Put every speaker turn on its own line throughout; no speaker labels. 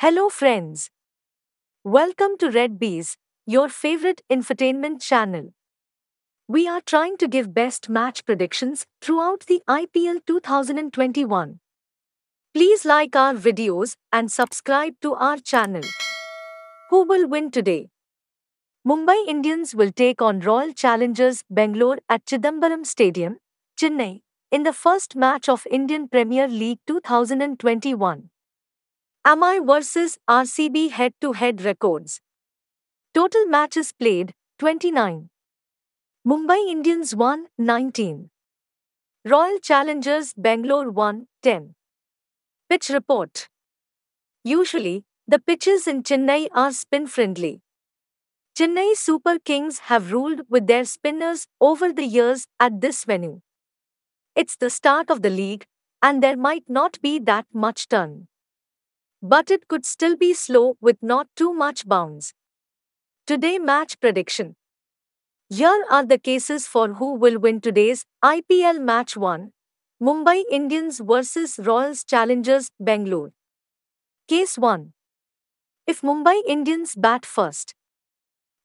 Hello, friends. Welcome to Red Bees, your favorite infotainment channel. We are trying to give best match predictions throughout the IPL 2021. Please like our videos and subscribe to our channel. Who will win today? Mumbai Indians will take on Royal Challengers Bangalore at Chidambaram Stadium, Chennai, in the first match of Indian Premier League 2021. MI versus RCB head to head records. Total matches played 29. Mumbai Indians won 19. Royal Challengers Bangalore won 10. Pitch report. Usually, the pitches in Chennai are spin friendly. Chennai Super Kings have ruled with their spinners over the years at this venue. It's the start of the league, and there might not be that much turn. But it could still be slow with not too much bounce. Today match prediction. Here are the cases for who will win today's IPL match 1. Mumbai Indians vs Royals Challengers Bangalore. Case 1. If Mumbai Indians bat first.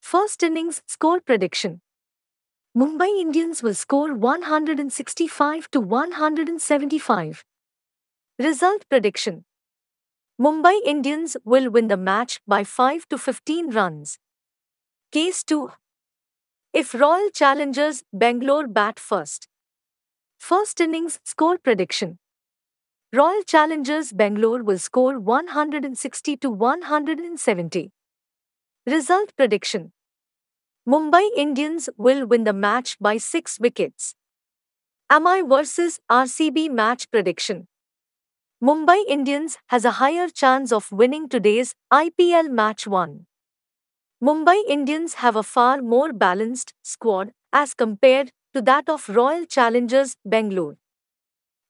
First innings score prediction. Mumbai Indians will score 165 to 175. Result prediction. Mumbai Indians will win the match by 5 to 15 runs. Case 2 If Royal Challengers Bangalore bat first. First innings score prediction Royal Challengers Bangalore will score 160 to 170. Result prediction Mumbai Indians will win the match by 6 wickets. Am I versus RCB match prediction Mumbai Indians has a higher chance of winning today's IPL match 1. Mumbai Indians have a far more balanced squad as compared to that of Royal Challengers Bengaluru.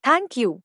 Thank you.